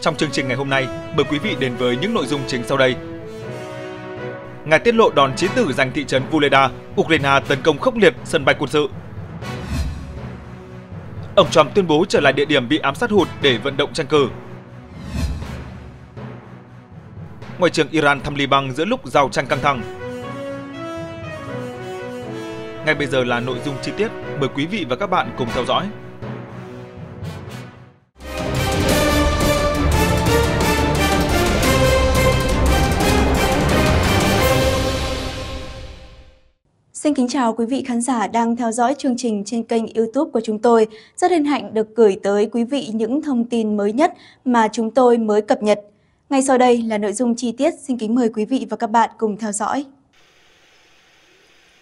Trong chương trình ngày hôm nay, mời quý vị đến với những nội dung chính sau đây. Ngài tiết lộ đòn chí tử giành thị trấn Vuleda, Ukraine tấn công khốc liệt sân bay quân sự. Ông Trump tuyên bố trở lại địa điểm bị ám sát hụt để vận động tranh cử. Ngoại trưởng Iran thăm Liban giữa lúc giao tranh căng thẳng. Ngay bây giờ là nội dung chi tiết, mời quý vị và các bạn cùng theo dõi. Xin kính chào quý vị khán giả đang theo dõi chương trình trên kênh youtube của chúng tôi. Rất hân hạnh được gửi tới quý vị những thông tin mới nhất mà chúng tôi mới cập nhật. Ngay sau đây là nội dung chi tiết, xin kính mời quý vị và các bạn cùng theo dõi.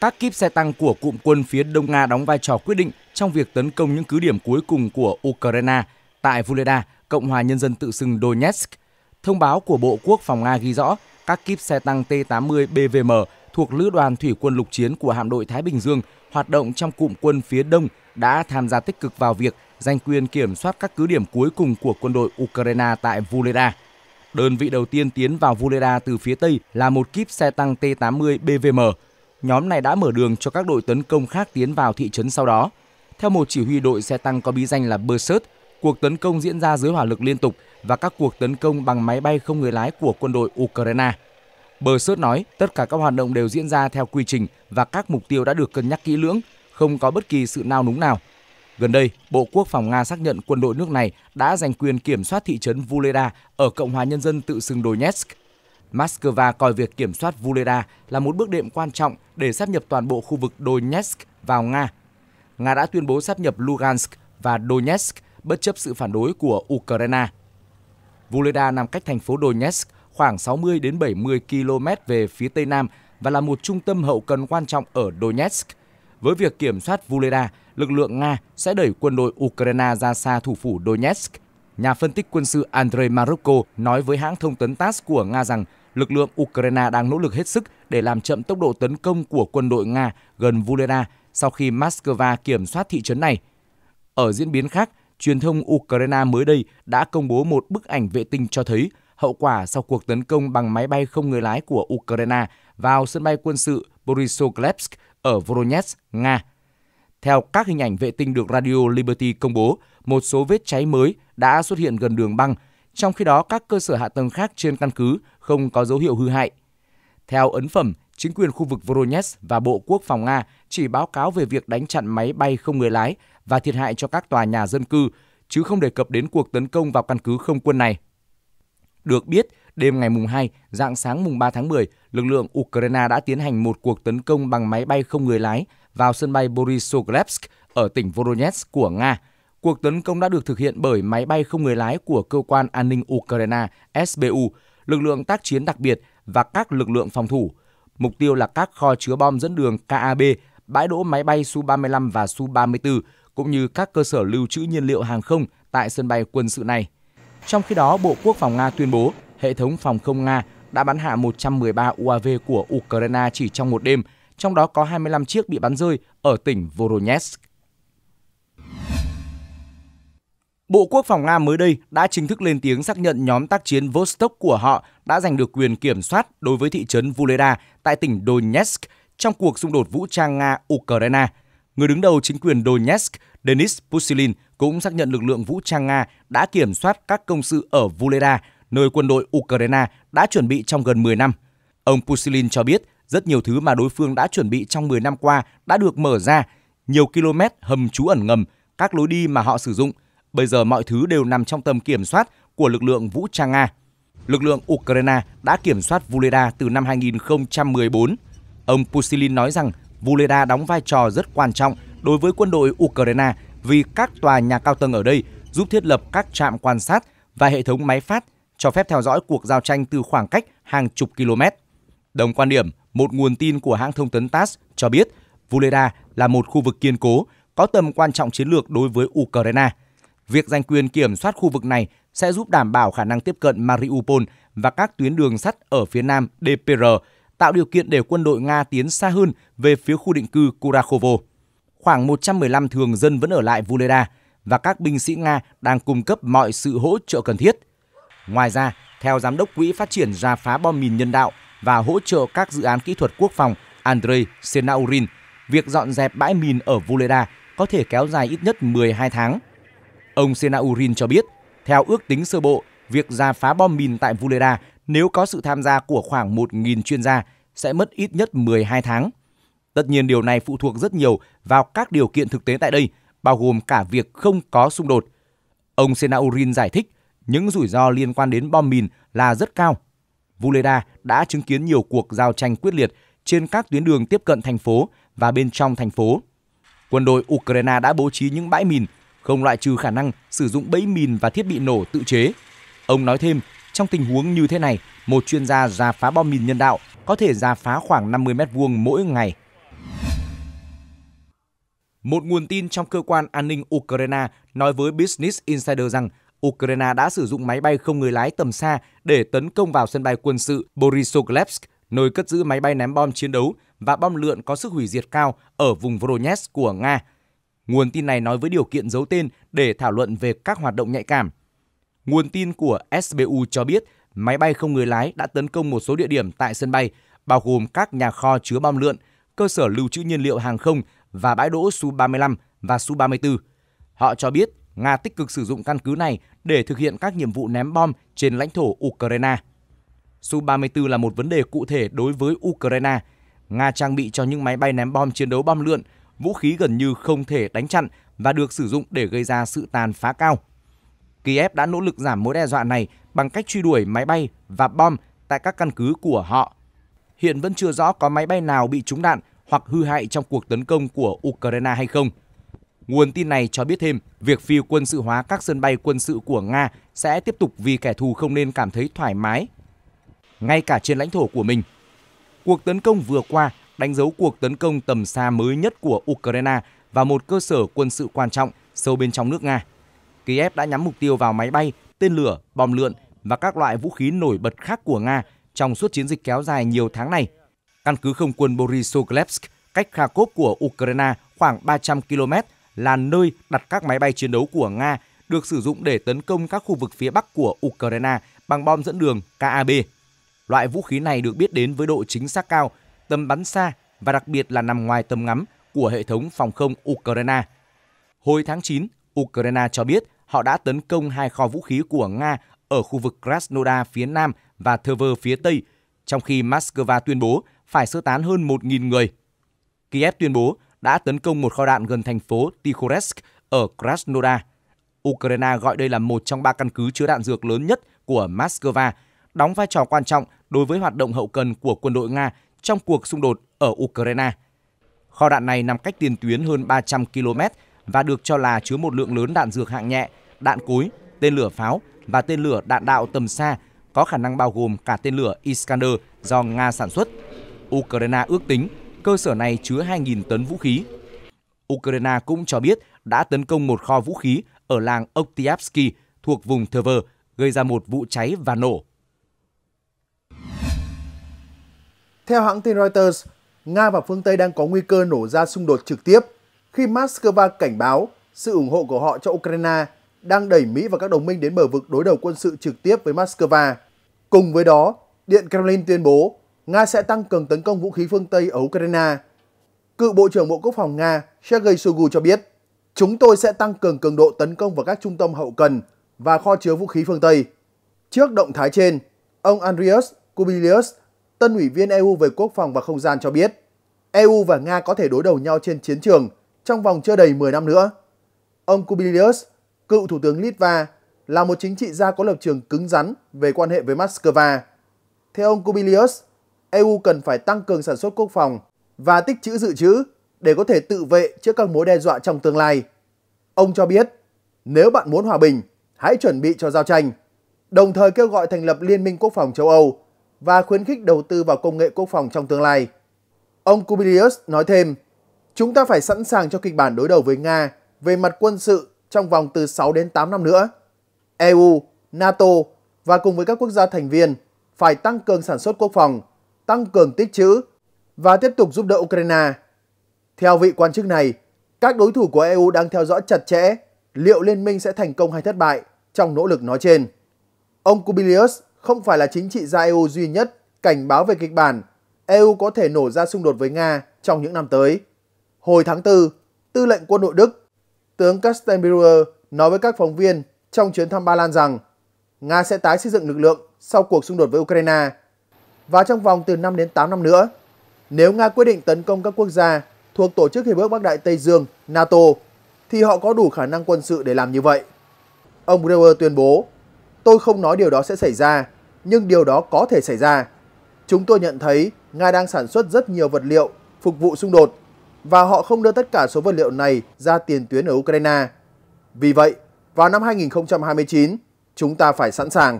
Các kíp xe tăng của cụm quân phía Đông Nga đóng vai trò quyết định trong việc tấn công những cứ điểm cuối cùng của Ukraine tại Vuleda, Cộng hòa Nhân dân tự xưng Donetsk. Thông báo của Bộ Quốc phòng Nga ghi rõ các kíp xe tăng T-80 BVM thuộc Lữ đoàn Thủy quân lục chiến của hạm đội Thái Bình Dương hoạt động trong cụm quân phía Đông đã tham gia tích cực vào việc giành quyền kiểm soát các cứ điểm cuối cùng của quân đội Ukraine tại Vuleda. Đơn vị đầu tiên tiến vào Vuleda từ phía Tây là một kíp xe tăng T-80 BVM. Nhóm này đã mở đường cho các đội tấn công khác tiến vào thị trấn sau đó. Theo một chỉ huy đội xe tăng có bí danh là Berserk, cuộc tấn công diễn ra dưới hỏa lực liên tục và các cuộc tấn công bằng máy bay không người lái của quân đội Ukraine – Bờ Sớt nói tất cả các hoạt động đều diễn ra theo quy trình và các mục tiêu đã được cân nhắc kỹ lưỡng, không có bất kỳ sự nao núng nào. Gần đây, Bộ Quốc phòng Nga xác nhận quân đội nước này đã giành quyền kiểm soát thị trấn Vuleda ở Cộng hòa Nhân dân tự xưng Donetsk. Moscow coi việc kiểm soát Vuleda là một bước đệm quan trọng để sắp nhập toàn bộ khu vực Donetsk vào Nga. Nga đã tuyên bố sắp nhập Lugansk và Donetsk bất chấp sự phản đối của Ukraine. Vuleda nằm cách thành phố Donetsk khoảng 60 đến 70 km về phía tây nam và là một trung tâm hậu cần quan trọng ở Donetsk. Với việc kiểm soát Vuleda, lực lượng Nga sẽ đẩy quân đội Ukraine ra xa thủ phủ Donetsk. Nhà phân tích quân sự Andrei Marukko nói với hãng thông tấn TASS của Nga rằng lực lượng Ukraine đang nỗ lực hết sức để làm chậm tốc độ tấn công của quân đội Nga gần Vuleda sau khi Moscow kiểm soát thị trấn này. Ở diễn biến khác, truyền thông Ukraine mới đây đã công bố một bức ảnh vệ tinh cho thấy hậu quả sau cuộc tấn công bằng máy bay không người lái của Ukraine vào sân bay quân sự Borisoglebsk ở Voronezh, Nga. Theo các hình ảnh vệ tinh được Radio Liberty công bố, một số vết cháy mới đã xuất hiện gần đường băng, trong khi đó các cơ sở hạ tầng khác trên căn cứ không có dấu hiệu hư hại. Theo ấn phẩm, chính quyền khu vực Voronezh và Bộ Quốc phòng Nga chỉ báo cáo về việc đánh chặn máy bay không người lái và thiệt hại cho các tòa nhà dân cư, chứ không đề cập đến cuộc tấn công vào căn cứ không quân này. Được biết, đêm ngày mùng 2, dạng sáng mùng 3 tháng 10, lực lượng Ukraine đã tiến hành một cuộc tấn công bằng máy bay không người lái vào sân bay Borisovsk ở tỉnh Voronezh của Nga. Cuộc tấn công đã được thực hiện bởi máy bay không người lái của cơ quan an ninh Ukraine SBU, lực lượng tác chiến đặc biệt và các lực lượng phòng thủ. Mục tiêu là các kho chứa bom dẫn đường KAB, bãi đỗ máy bay Su-35 và Su-34, cũng như các cơ sở lưu trữ nhiên liệu hàng không tại sân bay quân sự này. Trong khi đó, Bộ Quốc phòng Nga tuyên bố hệ thống phòng không Nga đã bắn hạ 113 UAV của Ukraine chỉ trong một đêm, trong đó có 25 chiếc bị bắn rơi ở tỉnh Voronezh. Bộ Quốc phòng Nga mới đây đã chính thức lên tiếng xác nhận nhóm tác chiến Vostok của họ đã giành được quyền kiểm soát đối với thị trấn Vuleda tại tỉnh Donetsk trong cuộc xung đột vũ trang Nga-Ukraine. Người đứng đầu chính quyền Donetsk, Denis Pusilin, cũng xác nhận lực lượng vũ trang Nga đã kiểm soát các công sự ở Vuleda, nơi quân đội Ukraine đã chuẩn bị trong gần 10 năm. Ông Pusilin cho biết rất nhiều thứ mà đối phương đã chuẩn bị trong 10 năm qua đã được mở ra, nhiều km hầm trú ẩn ngầm, các lối đi mà họ sử dụng. Bây giờ mọi thứ đều nằm trong tầm kiểm soát của lực lượng vũ trang Nga. Lực lượng Ukraine đã kiểm soát Vuleda từ năm 2014. Ông Pusilin nói rằng Vuleda đóng vai trò rất quan trọng đối với quân đội Ukraine – vì các tòa nhà cao tầng ở đây giúp thiết lập các trạm quan sát và hệ thống máy phát cho phép theo dõi cuộc giao tranh từ khoảng cách hàng chục km. Đồng quan điểm, một nguồn tin của hãng thông tấn TASS cho biết Vuleda là một khu vực kiên cố, có tầm quan trọng chiến lược đối với Ukraine. Việc giành quyền kiểm soát khu vực này sẽ giúp đảm bảo khả năng tiếp cận Mariupol và các tuyến đường sắt ở phía nam DPR, tạo điều kiện để quân đội Nga tiến xa hơn về phía khu định cư Kurakhovo khoảng 115 thường dân vẫn ở lại Vuleda và các binh sĩ Nga đang cung cấp mọi sự hỗ trợ cần thiết. Ngoài ra, theo Giám đốc Quỹ Phát triển Gia phá bom mìn nhân đạo và hỗ trợ các dự án kỹ thuật quốc phòng Andrei Senaurin, việc dọn dẹp bãi mìn ở Vuleda có thể kéo dài ít nhất 12 tháng. Ông Senaurin cho biết, theo ước tính sơ bộ, việc ra phá bom mìn tại Vuleda nếu có sự tham gia của khoảng 1.000 chuyên gia sẽ mất ít nhất 12 tháng. Tất nhiên điều này phụ thuộc rất nhiều vào các điều kiện thực tế tại đây, bao gồm cả việc không có xung đột. Ông Senaurin giải thích, những rủi ro liên quan đến bom mìn là rất cao. Vuleda đã chứng kiến nhiều cuộc giao tranh quyết liệt trên các tuyến đường tiếp cận thành phố và bên trong thành phố. Quân đội Ukraine đã bố trí những bãi mìn, không loại trừ khả năng sử dụng bẫy mìn và thiết bị nổ tự chế. Ông nói thêm, trong tình huống như thế này, một chuyên gia ra phá bom mìn nhân đạo có thể ra phá khoảng 50 mét vuông mỗi ngày. Một nguồn tin trong cơ quan an ninh Ukraine nói với Business Insider rằng Ukraine đã sử dụng máy bay không người lái tầm xa để tấn công vào sân bay quân sự Borisovlevsk, nơi cất giữ máy bay ném bom chiến đấu và bom lượn có sức hủy diệt cao ở vùng Voronezh của Nga. Nguồn tin này nói với điều kiện giấu tên để thảo luận về các hoạt động nhạy cảm. Nguồn tin của SBU cho biết máy bay không người lái đã tấn công một số địa điểm tại sân bay, bao gồm các nhà kho chứa bom lượn, cơ sở lưu trữ nhiên liệu hàng không và bãi đỗ Su-35 và Su-34. Họ cho biết Nga tích cực sử dụng căn cứ này để thực hiện các nhiệm vụ ném bom trên lãnh thổ Ukraine. Su-34 là một vấn đề cụ thể đối với Ukraine. Nga trang bị cho những máy bay ném bom chiến đấu bom lượn, vũ khí gần như không thể đánh chặn và được sử dụng để gây ra sự tàn phá cao. Kiev đã nỗ lực giảm mối đe dọa này bằng cách truy đuổi máy bay và bom tại các căn cứ của họ. Hiện vẫn chưa rõ có máy bay nào bị trúng đạn hoặc hư hại trong cuộc tấn công của Ukraine hay không. Nguồn tin này cho biết thêm, việc phi quân sự hóa các sân bay quân sự của Nga sẽ tiếp tục vì kẻ thù không nên cảm thấy thoải mái, ngay cả trên lãnh thổ của mình. Cuộc tấn công vừa qua đánh dấu cuộc tấn công tầm xa mới nhất của Ukraine và một cơ sở quân sự quan trọng sâu bên trong nước Nga. Kiev đã nhắm mục tiêu vào máy bay, tên lửa, bom lượn và các loại vũ khí nổi bật khác của Nga trong suốt chiến dịch kéo dài nhiều tháng này Căn cứ không quân Borisoglebsk cách Kharkov của Ukraine khoảng 300 km là nơi đặt các máy bay chiến đấu của Nga được sử dụng để tấn công các khu vực phía bắc của Ukraine bằng bom dẫn đường KAB. Loại vũ khí này được biết đến với độ chính xác cao, tầm bắn xa và đặc biệt là nằm ngoài tầm ngắm của hệ thống phòng không Ukraine. Hồi tháng 9, Ukraine cho biết họ đã tấn công hai kho vũ khí của Nga ở khu vực Krasnodar phía nam và Tver phía tây, trong khi Moscow tuyên bố phải sơ tán hơn 1.000 người. Kiev tuyên bố đã tấn công một kho đạn gần thành phố Tikhoresk ở Krasnodar. Ukraine gọi đây là một trong ba căn cứ chứa đạn dược lớn nhất của Moscow, đóng vai trò quan trọng đối với hoạt động hậu cần của quân đội Nga trong cuộc xung đột ở Ukraine. Kho đạn này nằm cách tiền tuyến hơn 300 km và được cho là chứa một lượng lớn đạn dược hạng nhẹ, đạn cối, tên lửa pháo và tên lửa đạn đạo tầm xa có khả năng bao gồm cả tên lửa Iskander do Nga sản xuất. Ukraine ước tính cơ sở này chứa 2.000 tấn vũ khí. Ukraine cũng cho biết đã tấn công một kho vũ khí ở làng Oktyavsky thuộc vùng Tver, gây ra một vụ cháy và nổ. Theo hãng tin Reuters, Nga và phương Tây đang có nguy cơ nổ ra xung đột trực tiếp khi Moscow cảnh báo sự ủng hộ của họ cho Ukraine đang đẩy Mỹ và các đồng minh đến bờ vực đối đầu quân sự trực tiếp với Moscow. Cùng với đó, Điện Kremlin tuyên bố Nga sẽ tăng cường tấn công vũ khí phương Tây ở Ukraine. Cựu Bộ trưởng Bộ Quốc phòng Nga Sergei Shoigu cho biết, chúng tôi sẽ tăng cường cường độ tấn công vào các trung tâm hậu cần và kho chứa vũ khí phương Tây. Trước động thái trên, ông Andrius Kubilius, tân ủy viên EU về quốc phòng và không gian cho biết, EU và Nga có thể đối đầu nhau trên chiến trường trong vòng chưa đầy 10 năm nữa. Ông Kubilius, cựu thủ tướng Litva, là một chính trị gia có lập trường cứng rắn về quan hệ với Moscow. Theo ông Kubilius, EU cần phải tăng cường sản xuất quốc phòng và tích trữ dự trữ để có thể tự vệ trước các mối đe dọa trong tương lai. Ông cho biết, nếu bạn muốn hòa bình, hãy chuẩn bị cho giao tranh, đồng thời kêu gọi thành lập Liên minh Quốc phòng châu Âu và khuyến khích đầu tư vào công nghệ quốc phòng trong tương lai. Ông Kubilius nói thêm, chúng ta phải sẵn sàng cho kịch bản đối đầu với Nga về mặt quân sự trong vòng từ 6 đến 8 năm nữa. EU, NATO và cùng với các quốc gia thành viên phải tăng cường sản xuất quốc phòng, tăng cường tích trữ và tiếp tục giúp đỡ Ukraine. Theo vị quan chức này, các đối thủ của EU đang theo dõi chặt chẽ liệu liên minh sẽ thành công hay thất bại trong nỗ lực nói trên. Ông Kubilius không phải là chính trị gia EU duy nhất cảnh báo về kịch bản EU có thể nổ ra xung đột với Nga trong những năm tới. Hồi tháng 4, tư lệnh quân đội Đức, tướng Kastenbauer nói với các phóng viên trong chuyến thăm Ba Lan rằng Nga sẽ tái xây dựng lực lượng sau cuộc xung đột với Ukraine và trong vòng từ 5 đến 8 năm nữa. Nếu Nga quyết định tấn công các quốc gia thuộc Tổ chức Hiệp ước Bắc Đại Tây Dương NATO thì họ có đủ khả năng quân sự để làm như vậy. Ông Brewer tuyên bố, tôi không nói điều đó sẽ xảy ra, nhưng điều đó có thể xảy ra. Chúng tôi nhận thấy Nga đang sản xuất rất nhiều vật liệu phục vụ xung đột và họ không đưa tất cả số vật liệu này ra tiền tuyến ở Ukraine. Vì vậy, vào năm 2029, chúng ta phải sẵn sàng.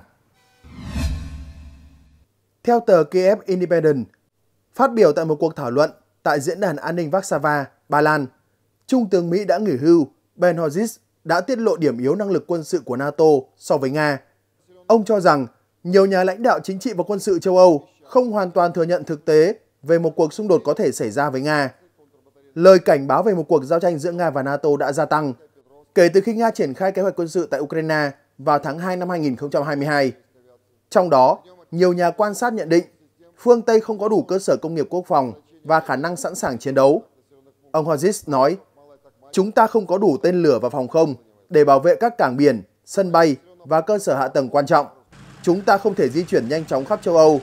Theo tờ Kiev Independent, phát biểu tại một cuộc thảo luận tại Diễn đàn An ninh Warsaw, Ba Lan, Trung tướng Mỹ đã nghỉ hưu Ben Hodges đã tiết lộ điểm yếu năng lực quân sự của NATO so với Nga. Ông cho rằng nhiều nhà lãnh đạo chính trị và quân sự châu Âu không hoàn toàn thừa nhận thực tế về một cuộc xung đột có thể xảy ra với Nga. Lời cảnh báo về một cuộc giao tranh giữa Nga và NATO đã gia tăng kể từ khi Nga triển khai kế hoạch quân sự tại Ukraine vào tháng 2 năm 2022. Trong đó, nhiều nhà quan sát nhận định phương Tây không có đủ cơ sở công nghiệp quốc phòng và khả năng sẵn sàng chiến đấu. Ông Hojis nói, chúng ta không có đủ tên lửa và phòng không để bảo vệ các cảng biển, sân bay và cơ sở hạ tầng quan trọng. Chúng ta không thể di chuyển nhanh chóng khắp châu Âu.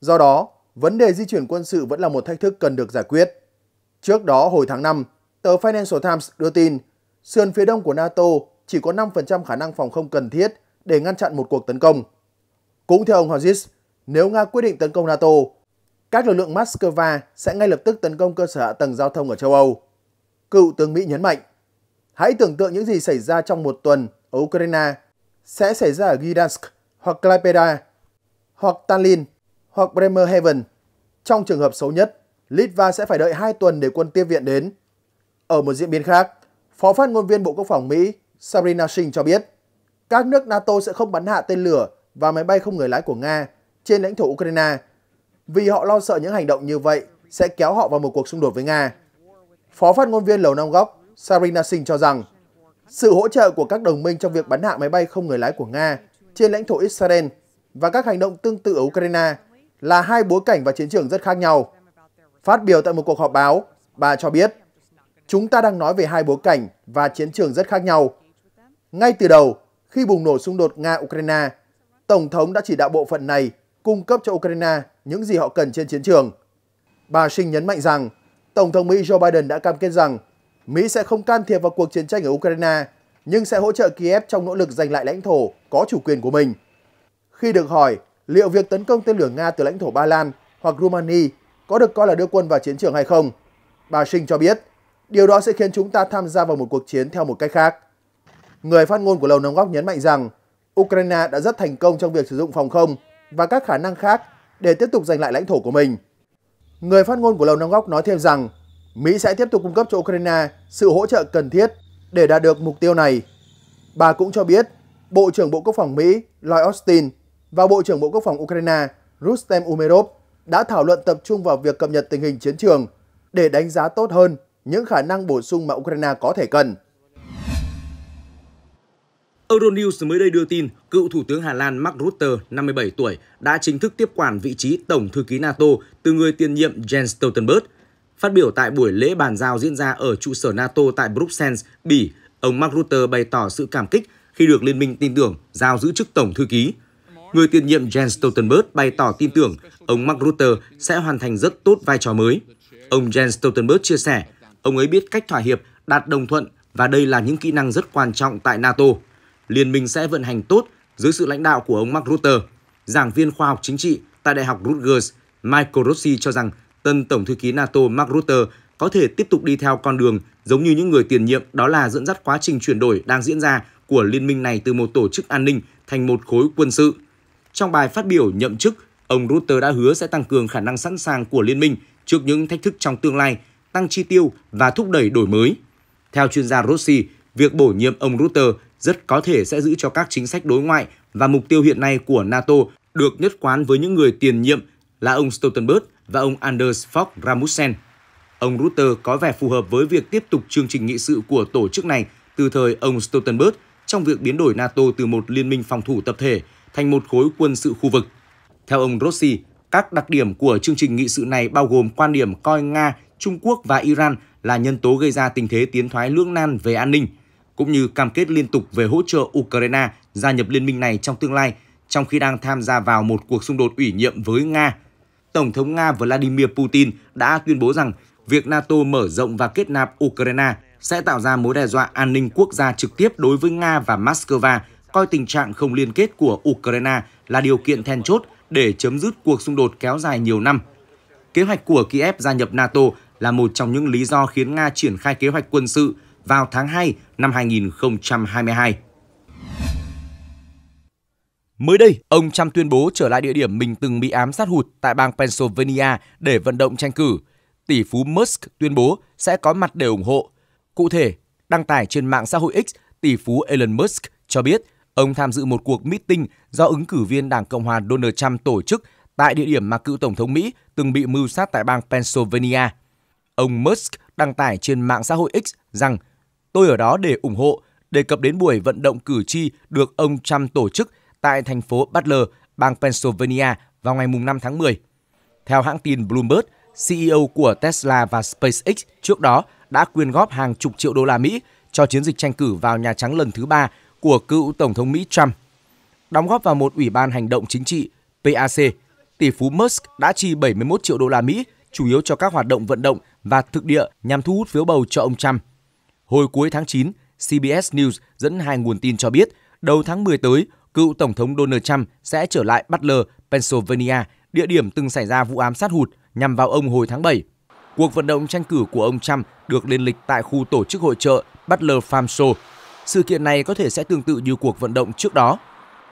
Do đó, vấn đề di chuyển quân sự vẫn là một thách thức cần được giải quyết. Trước đó hồi tháng 5, tờ Financial Times đưa tin sườn phía đông của NATO chỉ có 5% khả năng phòng không cần thiết để ngăn chặn một cuộc tấn công. Cũng theo ông Horzic, nếu Nga quyết định tấn công NATO, các lực lượng Moscow sẽ ngay lập tức tấn công cơ sở hạ tầng giao thông ở châu Âu. Cựu tướng Mỹ nhấn mạnh, hãy tưởng tượng những gì xảy ra trong một tuần ở Ukraine sẽ xảy ra ở Gdansk hoặc Klaipeda hoặc Tallinn hoặc Bremerhaven. Trong trường hợp xấu nhất, Litva sẽ phải đợi 2 tuần để quân tiếp viện đến. Ở một diễn biến khác, Phó phát ngôn viên Bộ Quốc phòng Mỹ Sabrina Singh cho biết, các nước NATO sẽ không bắn hạ tên lửa và máy bay không người lái của Nga trên lãnh thổ Ukraine vì họ lo sợ những hành động như vậy sẽ kéo họ vào một cuộc xung đột với Nga. Phó phát ngôn viên Lầu Năm Góc Sarina Singh cho rằng sự hỗ trợ của các đồng minh trong việc bắn hạ máy bay không người lái của Nga trên lãnh thổ Israel và các hành động tương tự ở Ukraine là hai bối cảnh và chiến trường rất khác nhau. Phát biểu tại một cuộc họp báo, bà cho biết, chúng ta đang nói về hai bối cảnh và chiến trường rất khác nhau. Ngay từ đầu, khi bùng nổ xung đột Nga-Ukraine, Tổng thống đã chỉ đạo bộ phận này cung cấp cho Ukraine những gì họ cần trên chiến trường. Bà Sinh nhấn mạnh rằng Tổng thống Mỹ Joe Biden đã cam kết rằng Mỹ sẽ không can thiệp vào cuộc chiến tranh ở Ukraine nhưng sẽ hỗ trợ Kiev trong nỗ lực giành lại lãnh thổ có chủ quyền của mình. Khi được hỏi liệu việc tấn công tên lửa Nga từ lãnh thổ Ba Lan hoặc Rumani có được coi là đưa quân vào chiến trường hay không, bà Sinh cho biết điều đó sẽ khiến chúng ta tham gia vào một cuộc chiến theo một cách khác. Người phát ngôn của Lầu Nông Góc nhấn mạnh rằng Ukraine đã rất thành công trong việc sử dụng phòng không và các khả năng khác để tiếp tục giành lại lãnh thổ của mình. Người phát ngôn của Lầu Năm Góc nói thêm rằng Mỹ sẽ tiếp tục cung cấp cho Ukraine sự hỗ trợ cần thiết để đạt được mục tiêu này. Bà cũng cho biết Bộ trưởng Bộ Quốc phòng Mỹ Lloyd Austin và Bộ trưởng Bộ Quốc phòng Ukraine Rustem Umerov đã thảo luận tập trung vào việc cập nhật tình hình chiến trường để đánh giá tốt hơn những khả năng bổ sung mà Ukraine có thể cần. Euronews mới đây đưa tin, cựu Thủ tướng Hà Lan Mark Rutte, 57 tuổi, đã chính thức tiếp quản vị trí Tổng thư ký NATO từ người tiền nhiệm Jens Stoltenberg. Phát biểu tại buổi lễ bàn giao diễn ra ở trụ sở NATO tại Bruxelles, Bỉ, ông Mark Rutte bày tỏ sự cảm kích khi được Liên minh tin tưởng giao giữ chức Tổng thư ký. Người tiền nhiệm Jens Stoltenberg bày tỏ tin tưởng ông Mark Rutte sẽ hoàn thành rất tốt vai trò mới. Ông Jens Stoltenberg chia sẻ, ông ấy biết cách thỏa hiệp, đạt đồng thuận và đây là những kỹ năng rất quan trọng tại NATO. Liên minh sẽ vận hành tốt dưới sự lãnh đạo của ông Mark Rutte. Giảng viên khoa học chính trị tại Đại học Rutgers Michael Rossi cho rằng tân Tổng thư ký NATO Mark Rutte có thể tiếp tục đi theo con đường giống như những người tiền nhiệm đó là dẫn dắt quá trình chuyển đổi đang diễn ra của liên minh này từ một tổ chức an ninh thành một khối quân sự. Trong bài phát biểu nhậm chức, ông Rutte đã hứa sẽ tăng cường khả năng sẵn sàng của liên minh trước những thách thức trong tương lai, tăng chi tiêu và thúc đẩy đổi mới. Theo chuyên gia Rossi, việc bổ nhiệm ông Rutte rất có thể sẽ giữ cho các chính sách đối ngoại và mục tiêu hiện nay của NATO được nhất quán với những người tiền nhiệm là ông Stoltenberg và ông Anders Fogh Rasmussen. Ông Rutte có vẻ phù hợp với việc tiếp tục chương trình nghị sự của tổ chức này từ thời ông Stoltenberg trong việc biến đổi NATO từ một liên minh phòng thủ tập thể thành một khối quân sự khu vực. Theo ông Rossi, các đặc điểm của chương trình nghị sự này bao gồm quan điểm coi Nga, Trung Quốc và Iran là nhân tố gây ra tình thế tiến thoái lưỡng nan về an ninh – cũng như cam kết liên tục về hỗ trợ Ukraine gia nhập liên minh này trong tương lai, trong khi đang tham gia vào một cuộc xung đột ủy nhiệm với Nga. Tổng thống Nga Vladimir Putin đã tuyên bố rằng việc NATO mở rộng và kết nạp Ukraine sẽ tạo ra mối đe dọa an ninh quốc gia trực tiếp đối với Nga và Moscow, coi tình trạng không liên kết của Ukraine là điều kiện then chốt để chấm dứt cuộc xung đột kéo dài nhiều năm. Kế hoạch của Kiev gia nhập NATO là một trong những lý do khiến Nga triển khai kế hoạch quân sự vào tháng 2 năm 2022. Mới đây, ông Trump tuyên bố trở lại địa điểm mình từng bị ám sát hụt tại bang Pennsylvania để vận động tranh cử. Tỷ phú Musk tuyên bố sẽ có mặt để ủng hộ. Cụ thể, đăng tải trên mạng xã hội X, tỷ phú Elon Musk cho biết ông tham dự một cuộc meeting do ứng cử viên Đảng Cộng hòa Donald Trump tổ chức tại địa điểm mà cựu Tổng thống Mỹ từng bị mưu sát tại bang Pennsylvania. Ông Musk đăng tải trên mạng xã hội X rằng Tôi ở đó để ủng hộ, đề cập đến buổi vận động cử tri được ông Trump tổ chức tại thành phố Butler, bang Pennsylvania vào ngày 5 tháng 10. Theo hãng tin Bloomberg, CEO của Tesla và SpaceX trước đó đã quyên góp hàng chục triệu đô la Mỹ cho chiến dịch tranh cử vào Nhà Trắng lần thứ ba của cựu Tổng thống Mỹ Trump. Đóng góp vào một ủy ban hành động chính trị PAC, tỷ phú Musk đã chi 71 triệu đô la Mỹ chủ yếu cho các hoạt động vận động và thực địa nhằm thu hút phiếu bầu cho ông Trump. Hồi cuối tháng 9, CBS News dẫn hai nguồn tin cho biết, đầu tháng 10 tới, cựu Tổng thống Donald Trump sẽ trở lại Butler, Pennsylvania, địa điểm từng xảy ra vụ ám sát hụt nhằm vào ông hồi tháng 7. Cuộc vận động tranh cử của ông Trump được lên lịch tại khu tổ chức hội trợ Butler Farm Show. Sự kiện này có thể sẽ tương tự như cuộc vận động trước đó.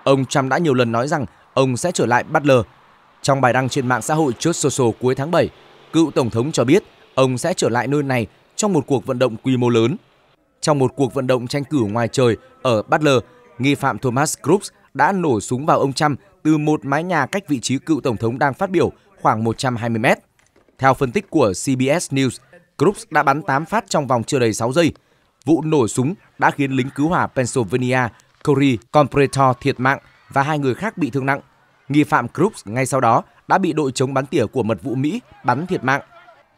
Ông Trump đã nhiều lần nói rằng ông sẽ trở lại Butler. Trong bài đăng trên mạng xã hội trước social cuối tháng 7, cựu Tổng thống cho biết ông sẽ trở lại nơi này trong một cuộc vận động quy mô lớn. Trong một cuộc vận động tranh cử ngoài trời ở Butler, nghi phạm Thomas Crooks đã nổ súng vào ông Trump từ một mái nhà cách vị trí cựu tổng thống đang phát biểu khoảng 120 mét. Theo phân tích của CBS News, Crooks đã bắn 8 phát trong vòng chưa đầy 6 giây. Vụ nổ súng đã khiến lính cứu hỏa Pennsylvania Corey Compretor thiệt mạng và hai người khác bị thương nặng. Nghi phạm Crooks ngay sau đó đã bị đội chống bắn tỉa của mật vụ Mỹ bắn thiệt mạng.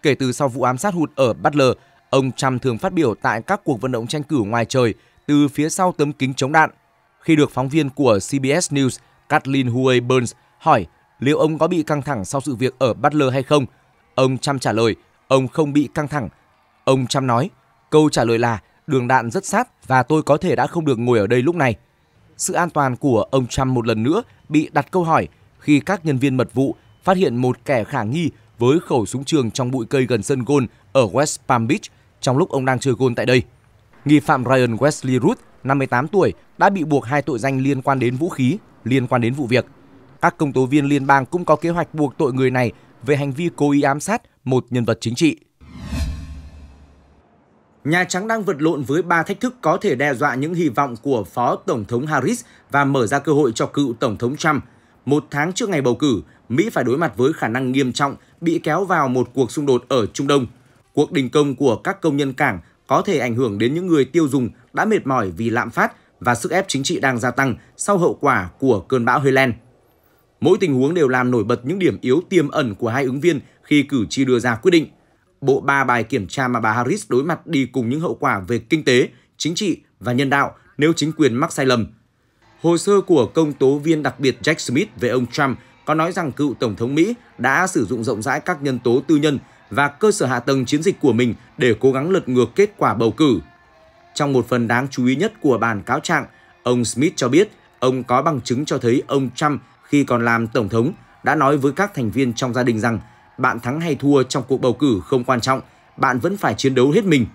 Kể từ sau vụ ám sát hụt ở Butler, Ông Trump thường phát biểu tại các cuộc vận động tranh cử ngoài trời từ phía sau tấm kính chống đạn. Khi được phóng viên của CBS News Kathleen Huey Burns hỏi liệu ông có bị căng thẳng sau sự việc ở Butler hay không, ông Trump trả lời ông không bị căng thẳng. Ông Trump nói, câu trả lời là đường đạn rất sát và tôi có thể đã không được ngồi ở đây lúc này. Sự an toàn của ông Trump một lần nữa bị đặt câu hỏi khi các nhân viên mật vụ phát hiện một kẻ khả nghi với khẩu súng trường trong bụi cây gần sân gôn ở West Palm Beach trong lúc ông đang chơi gôn tại đây. Nghi phạm Ryan Wesley Root, 58 tuổi, đã bị buộc hai tội danh liên quan đến vũ khí, liên quan đến vụ việc. Các công tố viên liên bang cũng có kế hoạch buộc tội người này về hành vi cố ý ám sát một nhân vật chính trị. Nhà Trắng đang vật lộn với ba thách thức có thể đe dọa những hy vọng của Phó Tổng thống Harris và mở ra cơ hội cho cựu Tổng thống Trump. Một tháng trước ngày bầu cử, Mỹ phải đối mặt với khả năng nghiêm trọng bị kéo vào một cuộc xung đột ở Trung Đông. Cuộc đình công của các công nhân cảng có thể ảnh hưởng đến những người tiêu dùng đã mệt mỏi vì lạm phát và sức ép chính trị đang gia tăng sau hậu quả của cơn bão Helen. Mỗi tình huống đều làm nổi bật những điểm yếu tiềm ẩn của hai ứng viên khi cử tri đưa ra quyết định. Bộ ba bài kiểm tra mà bà Harris đối mặt đi cùng những hậu quả về kinh tế, chính trị và nhân đạo nếu chính quyền mắc sai lầm. Hồ sơ của công tố viên đặc biệt Jack Smith về ông Trump có nói rằng cựu Tổng thống Mỹ đã sử dụng rộng rãi các nhân tố tư nhân và cơ sở hạ tầng chiến dịch của mình để cố gắng lật ngược kết quả bầu cử. Trong một phần đáng chú ý nhất của bản cáo trạng, ông Smith cho biết ông có bằng chứng cho thấy ông Trump khi còn làm tổng thống đã nói với các thành viên trong gia đình rằng bạn thắng hay thua trong cuộc bầu cử không quan trọng, bạn vẫn phải chiến đấu hết mình.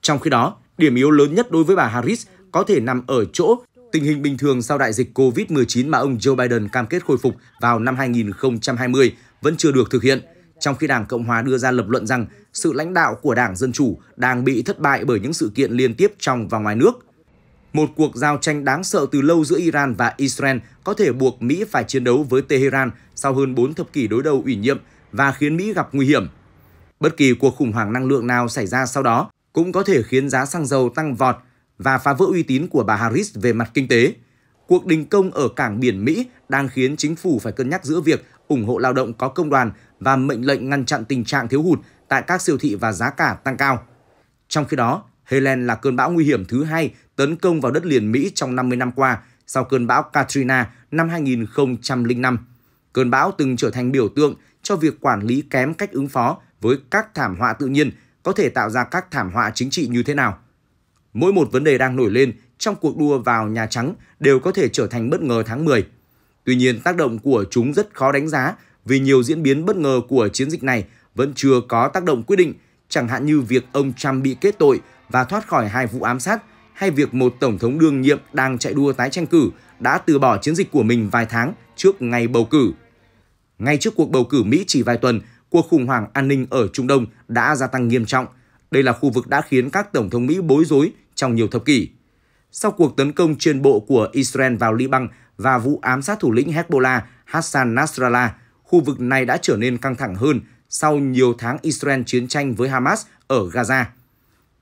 Trong khi đó, điểm yếu lớn nhất đối với bà Harris có thể nằm ở chỗ tình hình bình thường sau đại dịch COVID-19 mà ông Joe Biden cam kết khôi phục vào năm 2020 vẫn chưa được thực hiện – trong khi Đảng Cộng hòa đưa ra lập luận rằng sự lãnh đạo của Đảng Dân Chủ đang bị thất bại bởi những sự kiện liên tiếp trong và ngoài nước. Một cuộc giao tranh đáng sợ từ lâu giữa Iran và Israel có thể buộc Mỹ phải chiến đấu với Tehran sau hơn 4 thập kỷ đối đầu ủy nhiệm và khiến Mỹ gặp nguy hiểm. Bất kỳ cuộc khủng hoảng năng lượng nào xảy ra sau đó cũng có thể khiến giá xăng dầu tăng vọt và phá vỡ uy tín của bà Harris về mặt kinh tế cuộc đình công ở cảng biển Mỹ đang khiến chính phủ phải cân nhắc giữa việc ủng hộ lao động có công đoàn và mệnh lệnh ngăn chặn tình trạng thiếu hụt tại các siêu thị và giá cả tăng cao. Trong khi đó, Helen là cơn bão nguy hiểm thứ hai tấn công vào đất liền Mỹ trong 50 năm qua sau cơn bão Katrina năm 2005. Cơn bão từng trở thành biểu tượng cho việc quản lý kém cách ứng phó với các thảm họa tự nhiên có thể tạo ra các thảm họa chính trị như thế nào. Mỗi một vấn đề đang nổi lên trong cuộc đua vào Nhà Trắng đều có thể trở thành bất ngờ tháng 10. Tuy nhiên, tác động của chúng rất khó đánh giá vì nhiều diễn biến bất ngờ của chiến dịch này vẫn chưa có tác động quyết định, chẳng hạn như việc ông Trump bị kết tội và thoát khỏi hai vụ ám sát hay việc một tổng thống đương nhiệm đang chạy đua tái tranh cử đã từ bỏ chiến dịch của mình vài tháng trước ngày bầu cử. Ngay trước cuộc bầu cử Mỹ chỉ vài tuần, cuộc khủng hoảng an ninh ở Trung Đông đã gia tăng nghiêm trọng. Đây là khu vực đã khiến các tổng thống Mỹ bối rối trong nhiều thập kỷ sau cuộc tấn công trên bộ của Israel vào Liban và vụ ám sát thủ lĩnh Hezbollah Hassan Nasrallah, khu vực này đã trở nên căng thẳng hơn sau nhiều tháng Israel chiến tranh với Hamas ở Gaza.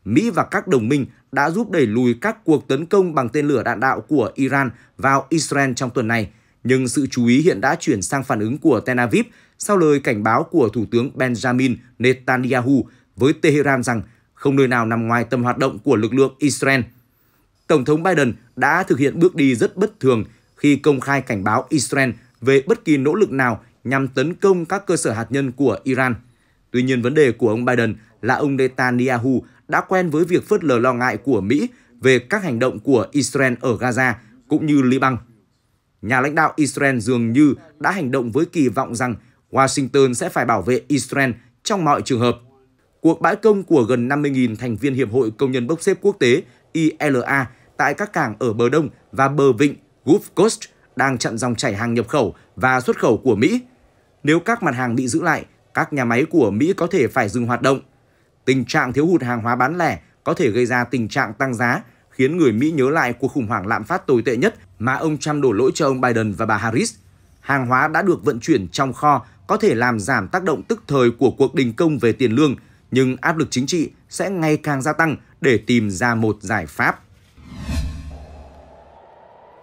Mỹ và các đồng minh đã giúp đẩy lùi các cuộc tấn công bằng tên lửa đạn đạo của Iran vào Israel trong tuần này, nhưng sự chú ý hiện đã chuyển sang phản ứng của Tel Aviv sau lời cảnh báo của Thủ tướng Benjamin Netanyahu với Tehran rằng không nơi nào nằm ngoài tầm hoạt động của lực lượng Israel – Tổng thống Biden đã thực hiện bước đi rất bất thường khi công khai cảnh báo Israel về bất kỳ nỗ lực nào nhằm tấn công các cơ sở hạt nhân của Iran. Tuy nhiên, vấn đề của ông Biden là ông Netanyahu đã quen với việc phớt lờ lo ngại của Mỹ về các hành động của Israel ở Gaza cũng như Liban. Nhà lãnh đạo Israel dường như đã hành động với kỳ vọng rằng Washington sẽ phải bảo vệ Israel trong mọi trường hợp. Cuộc bãi công của gần 50.000 thành viên Hiệp hội Công nhân Bốc xếp Quốc tế ILA tại các cảng ở bờ Đông và bờ Vịnh Gulf Coast đang chặn dòng chảy hàng nhập khẩu và xuất khẩu của Mỹ. Nếu các mặt hàng bị giữ lại, các nhà máy của Mỹ có thể phải dừng hoạt động. Tình trạng thiếu hụt hàng hóa bán lẻ có thể gây ra tình trạng tăng giá, khiến người Mỹ nhớ lại cuộc khủng hoảng lạm phát tồi tệ nhất mà ông Trump đổ lỗi cho ông Biden và bà Harris. Hàng hóa đã được vận chuyển trong kho có thể làm giảm tác động tức thời của cuộc đình công về tiền lương, nhưng áp lực chính trị sẽ ngày càng gia tăng để tìm ra một giải pháp.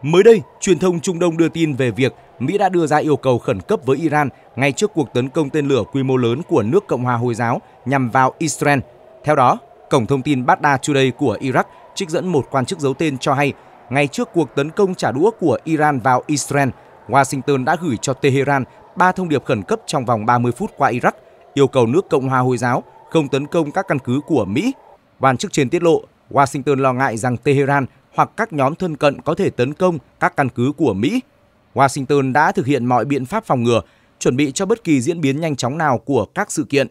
Mới đây, truyền thông Trung Đông đưa tin về việc Mỹ đã đưa ra yêu cầu khẩn cấp với Iran ngay trước cuộc tấn công tên lửa quy mô lớn của nước Cộng hòa Hồi giáo nhằm vào Israel. Theo đó, cổng thông tin Baghdad Today của Iraq trích dẫn một quan chức giấu tên cho hay ngay trước cuộc tấn công trả đũa của Iran vào Israel, Washington đã gửi cho Tehran ba thông điệp khẩn cấp trong vòng 30 phút qua Iraq, yêu cầu nước Cộng hòa Hồi giáo không tấn công các căn cứ của Mỹ. Quan chức trên tiết lộ, Washington lo ngại rằng Tehran hoặc các nhóm thân cận có thể tấn công các căn cứ của Mỹ. Washington đã thực hiện mọi biện pháp phòng ngừa, chuẩn bị cho bất kỳ diễn biến nhanh chóng nào của các sự kiện.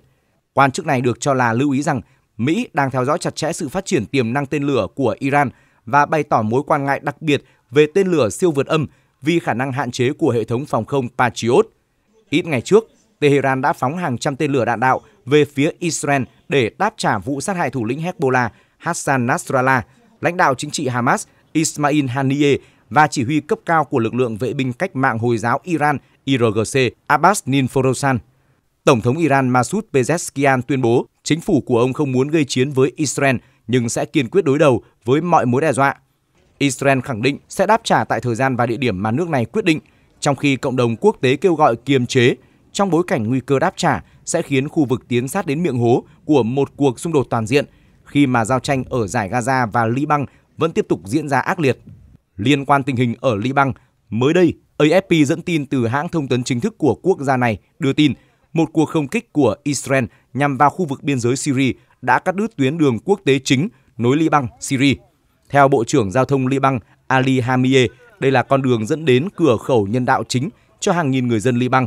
Quan chức này được cho là lưu ý rằng Mỹ đang theo dõi chặt chẽ sự phát triển tiềm năng tên lửa của Iran và bày tỏ mối quan ngại đặc biệt về tên lửa siêu vượt âm vì khả năng hạn chế của hệ thống phòng không Patriot. Ít ngày trước, Tehran đã phóng hàng trăm tên lửa đạn đạo về phía Israel để đáp trả vụ sát hại thủ lĩnh Hezbollah Hassan Nasrallah lãnh đạo chính trị Hamas Ismail Haniyeh và chỉ huy cấp cao của lực lượng vệ binh cách mạng Hồi giáo Iran IRGC Abbas Ninforosan. Tổng thống Iran Masoud Pezeshkian tuyên bố chính phủ của ông không muốn gây chiến với Israel nhưng sẽ kiên quyết đối đầu với mọi mối đe dọa. Israel khẳng định sẽ đáp trả tại thời gian và địa điểm mà nước này quyết định, trong khi cộng đồng quốc tế kêu gọi kiềm chế trong bối cảnh nguy cơ đáp trả sẽ khiến khu vực tiến sát đến miệng hố của một cuộc xung đột toàn diện – khi mà giao tranh ở giải Gaza và Liban vẫn tiếp tục diễn ra ác liệt. Liên quan tình hình ở Liban, mới đây AFP dẫn tin từ hãng thông tấn chính thức của quốc gia này đưa tin một cuộc không kích của Israel nhằm vào khu vực biên giới Syria đã cắt đứt tuyến đường quốc tế chính nối Liban, Syria. Theo Bộ trưởng Giao thông Liban Ali Hamie, đây là con đường dẫn đến cửa khẩu nhân đạo chính cho hàng nghìn người dân Liban.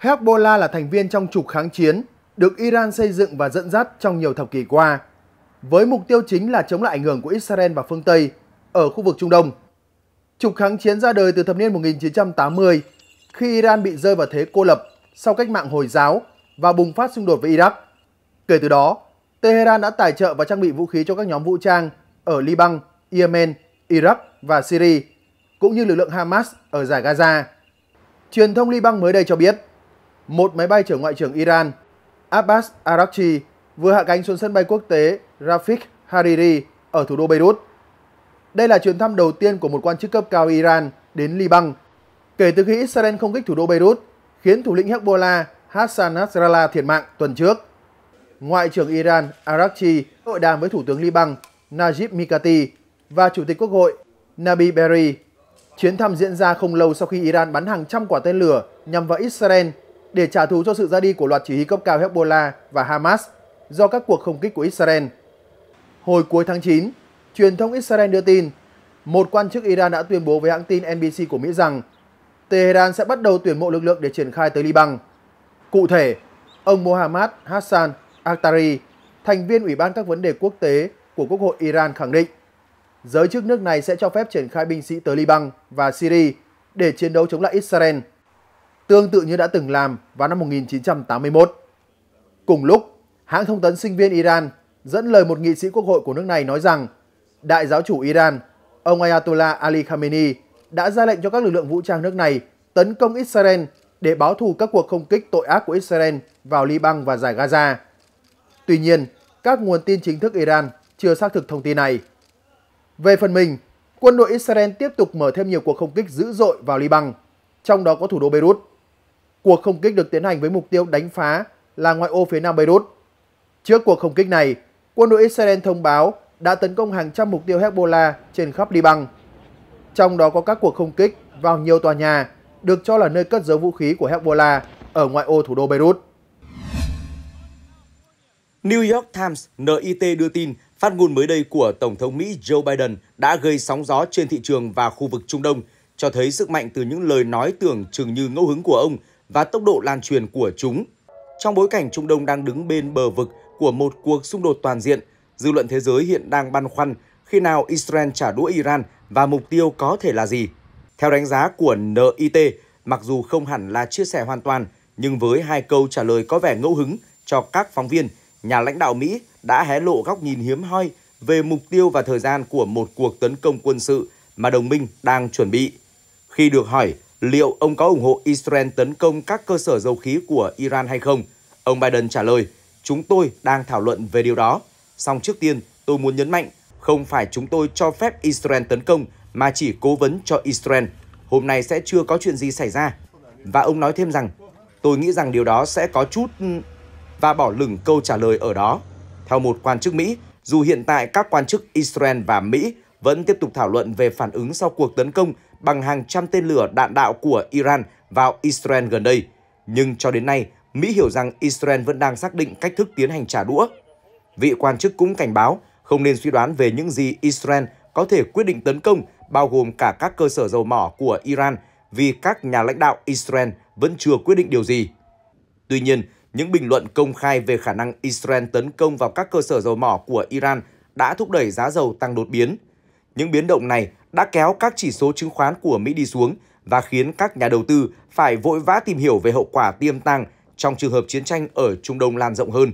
Hezbollah là thành viên trong trục kháng chiến được Iran xây dựng và dẫn dắt trong nhiều thập kỷ qua, với mục tiêu chính là chống lại ảnh hưởng của Israel và phương Tây ở khu vực Trung Đông. Trục kháng chiến ra đời từ thập niên 1980 khi Iran bị rơi vào thế cô lập sau cách mạng Hồi giáo và bùng phát xung đột với Iraq. Kể từ đó, Tehran đã tài trợ và trang bị vũ khí cho các nhóm vũ trang ở Liban, Yemen, Iraq và Syria, cũng như lực lượng Hamas ở giải Gaza. Truyền thông Liban mới đây cho biết, một máy bay chở ngoại trưởng Iran Abbas Araghchi vừa hạ cánh xuống sân bay quốc tế Rafik Hariri ở thủ đô Beirut. Đây là chuyến thăm đầu tiên của một quan chức cấp cao Iran đến Liban kể từ khi Israel không kích thủ đô Beirut, khiến thủ lĩnh Hezbollah Hassan Nasrallah thiệt mạng tuần trước. Ngoại trưởng Iran Araghchi hội đàm với Thủ tướng Liban Najib Mikati và Chủ tịch Quốc hội Nabi Berri. Chuyến thăm diễn ra không lâu sau khi Iran bắn hàng trăm quả tên lửa nhằm vào Israel để trả thù cho sự ra đi của loạt chỉ huy cấp cao Hezbollah và Hamas do các cuộc không kích của Israel. Hồi cuối tháng 9, truyền thông Israel đưa tin một quan chức Iran đã tuyên bố với hãng tin NBC của Mỹ rằng Tehran sẽ bắt đầu tuyển mộ lực lượng để triển khai tới Liban. Cụ thể, ông Mohammad Hassan Akhtari, thành viên Ủy ban các vấn đề quốc tế của Quốc hội Iran khẳng định giới chức nước này sẽ cho phép triển khai binh sĩ tới Liban và Syria để chiến đấu chống lại Israel tương tự như đã từng làm vào năm 1981. Cùng lúc, hãng thông tấn sinh viên Iran dẫn lời một nghị sĩ quốc hội của nước này nói rằng Đại giáo chủ Iran, ông Ayatollah Ali Khamenei đã ra lệnh cho các lực lượng vũ trang nước này tấn công Israel để báo thù các cuộc không kích tội ác của Israel vào Liban và giải Gaza. Tuy nhiên, các nguồn tin chính thức Iran chưa xác thực thông tin này. Về phần mình, quân đội Israel tiếp tục mở thêm nhiều cuộc không kích dữ dội vào Liban, trong đó có thủ đô Beirut cuộc không kích được tiến hành với mục tiêu đánh phá là ngoại ô phía nam Beirut. Trước cuộc không kích này, quân đội Israel thông báo đã tấn công hàng trăm mục tiêu Hezbollah trên khắp Liban. Trong đó có các cuộc không kích vào nhiều tòa nhà được cho là nơi cất giấu vũ khí của Hezbollah ở ngoại ô thủ đô Beirut. New York Times NIT đưa tin phát ngôn mới đây của Tổng thống Mỹ Joe Biden đã gây sóng gió trên thị trường và khu vực Trung Đông, cho thấy sức mạnh từ những lời nói tưởng chừng như ngẫu hứng của ông và tốc độ lan truyền của chúng. Trong bối cảnh Trung Đông đang đứng bên bờ vực của một cuộc xung đột toàn diện, dư luận thế giới hiện đang băn khoăn khi nào Israel trả đũa Iran và mục tiêu có thể là gì. Theo đánh giá của NIT, mặc dù không hẳn là chia sẻ hoàn toàn, nhưng với hai câu trả lời có vẻ ngẫu hứng cho các phóng viên, nhà lãnh đạo Mỹ đã hé lộ góc nhìn hiếm hoi về mục tiêu và thời gian của một cuộc tấn công quân sự mà đồng minh đang chuẩn bị. Khi được hỏi liệu ông có ủng hộ Israel tấn công các cơ sở dầu khí của Iran hay không? Ông Biden trả lời, chúng tôi đang thảo luận về điều đó. Song trước tiên, tôi muốn nhấn mạnh, không phải chúng tôi cho phép Israel tấn công mà chỉ cố vấn cho Israel. Hôm nay sẽ chưa có chuyện gì xảy ra. Và ông nói thêm rằng, tôi nghĩ rằng điều đó sẽ có chút... Ừ, và bỏ lửng câu trả lời ở đó. Theo một quan chức Mỹ, dù hiện tại các quan chức Israel và Mỹ vẫn tiếp tục thảo luận về phản ứng sau cuộc tấn công bằng hàng trăm tên lửa đạn đạo của Iran vào Israel gần đây. Nhưng cho đến nay, Mỹ hiểu rằng Israel vẫn đang xác định cách thức tiến hành trả đũa. Vị quan chức cũng cảnh báo không nên suy đoán về những gì Israel có thể quyết định tấn công, bao gồm cả các cơ sở dầu mỏ của Iran, vì các nhà lãnh đạo Israel vẫn chưa quyết định điều gì. Tuy nhiên, những bình luận công khai về khả năng Israel tấn công vào các cơ sở dầu mỏ của Iran đã thúc đẩy giá dầu tăng đột biến. Những biến động này đã kéo các chỉ số chứng khoán của Mỹ đi xuống và khiến các nhà đầu tư phải vội vã tìm hiểu về hậu quả tiềm tàng trong trường hợp chiến tranh ở Trung Đông lan rộng hơn.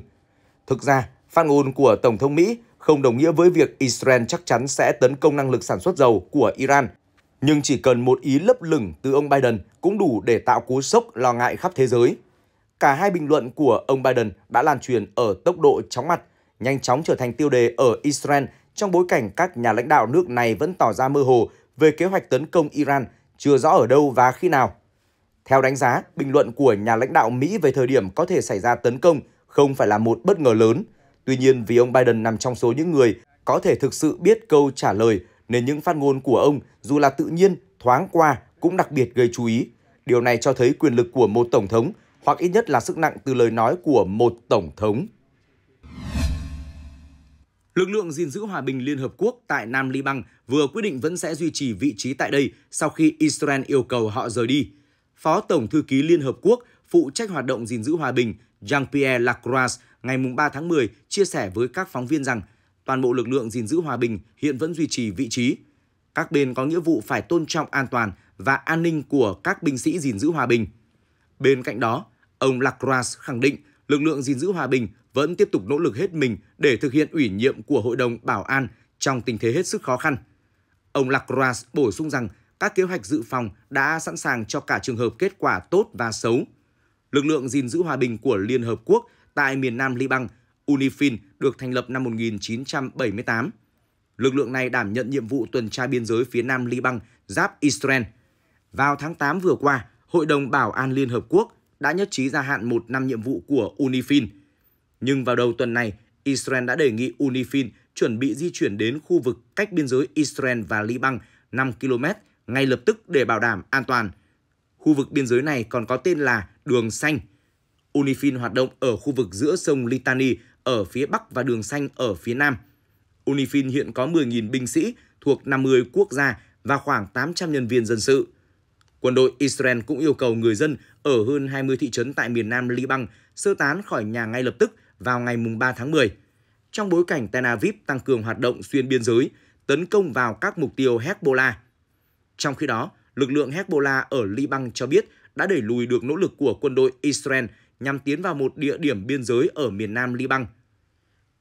Thực ra, phát ngôn của Tổng thống Mỹ không đồng nghĩa với việc Israel chắc chắn sẽ tấn công năng lực sản xuất dầu của Iran. Nhưng chỉ cần một ý lấp lửng từ ông Biden cũng đủ để tạo cú sốc lo ngại khắp thế giới. Cả hai bình luận của ông Biden đã lan truyền ở tốc độ chóng mặt, nhanh chóng trở thành tiêu đề ở Israel trong bối cảnh các nhà lãnh đạo nước này vẫn tỏ ra mơ hồ về kế hoạch tấn công Iran chưa rõ ở đâu và khi nào. Theo đánh giá, bình luận của nhà lãnh đạo Mỹ về thời điểm có thể xảy ra tấn công không phải là một bất ngờ lớn. Tuy nhiên, vì ông Biden nằm trong số những người có thể thực sự biết câu trả lời nên những phát ngôn của ông dù là tự nhiên, thoáng qua cũng đặc biệt gây chú ý. Điều này cho thấy quyền lực của một tổng thống hoặc ít nhất là sức nặng từ lời nói của một tổng thống. Lực lượng gìn giữ hòa bình Liên Hợp Quốc tại Nam Liban vừa quyết định vẫn sẽ duy trì vị trí tại đây sau khi Israel yêu cầu họ rời đi. Phó Tổng Thư ký Liên Hợp Quốc phụ trách hoạt động gìn giữ hòa bình Jean-Pierre Lacroix ngày 3 tháng 10 chia sẻ với các phóng viên rằng toàn bộ lực lượng gìn giữ hòa bình hiện vẫn duy trì vị trí. Các bên có nghĩa vụ phải tôn trọng an toàn và an ninh của các binh sĩ gìn giữ hòa bình. Bên cạnh đó, ông Lacroix khẳng định lực lượng gìn giữ hòa bình vẫn tiếp tục nỗ lực hết mình để thực hiện ủy nhiệm của Hội đồng Bảo an trong tình thế hết sức khó khăn. Ông Lacroix bổ sung rằng các kế hoạch dự phòng đã sẵn sàng cho cả trường hợp kết quả tốt và xấu. Lực lượng gìn giữ hòa bình của Liên Hợp Quốc tại miền Nam Liban, UNIFIL, được thành lập năm 1978. Lực lượng này đảm nhận nhiệm vụ tuần tra biên giới phía Nam Liban giáp Israel. Vào tháng 8 vừa qua, Hội đồng Bảo an Liên Hợp Quốc đã nhất trí gia hạn một năm nhiệm vụ của UNIFIL – nhưng vào đầu tuần này, Israel đã đề nghị UNIFIL chuẩn bị di chuyển đến khu vực cách biên giới Israel và Liban 5 km ngay lập tức để bảo đảm an toàn. Khu vực biên giới này còn có tên là Đường Xanh. UNIFIL hoạt động ở khu vực giữa sông Litani ở phía Bắc và Đường Xanh ở phía Nam. UNIFIL hiện có 10.000 binh sĩ thuộc 50 quốc gia và khoảng 800 nhân viên dân sự. Quân đội Israel cũng yêu cầu người dân ở hơn 20 thị trấn tại miền nam Liban sơ tán khỏi nhà ngay lập tức vào ngày 3 tháng 10. Trong bối cảnh Tel Aviv tăng cường hoạt động xuyên biên giới, tấn công vào các mục tiêu Hezbollah. Trong khi đó, lực lượng Hezbollah ở Liban cho biết đã đẩy lùi được nỗ lực của quân đội Israel nhằm tiến vào một địa điểm biên giới ở miền nam Liban.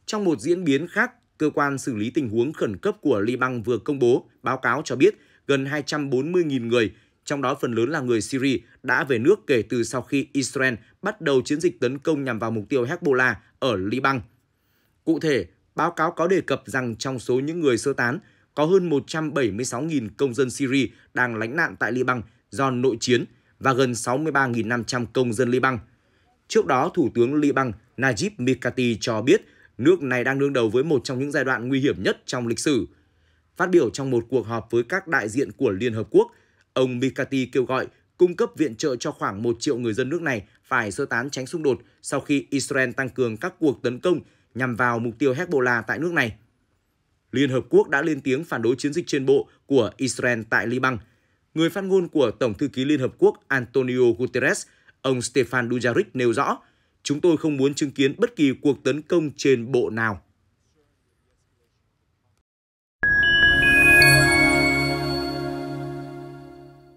Trong một diễn biến khác, cơ quan xử lý tình huống khẩn cấp của Liban vừa công bố báo cáo cho biết gần 240.000 người trong đó phần lớn là người Syria đã về nước kể từ sau khi Israel bắt đầu chiến dịch tấn công nhằm vào mục tiêu Hezbollah ở Liban. Cụ thể, báo cáo có đề cập rằng trong số những người sơ tán, có hơn 176.000 công dân Syria đang lánh nạn tại Liban do nội chiến và gần 63.500 công dân Liban. Trước đó, Thủ tướng Liban Najib Mikati cho biết nước này đang đương đầu với một trong những giai đoạn nguy hiểm nhất trong lịch sử. Phát biểu trong một cuộc họp với các đại diện của Liên Hợp Quốc – Ông Mikati kêu gọi cung cấp viện trợ cho khoảng 1 triệu người dân nước này phải sơ tán tránh xung đột sau khi Israel tăng cường các cuộc tấn công nhằm vào mục tiêu Hezbollah tại nước này. Liên Hợp Quốc đã lên tiếng phản đối chiến dịch trên bộ của Israel tại Liban. Người phát ngôn của Tổng thư ký Liên Hợp Quốc Antonio Guterres, ông Stefan Dujarric nêu rõ, chúng tôi không muốn chứng kiến bất kỳ cuộc tấn công trên bộ nào.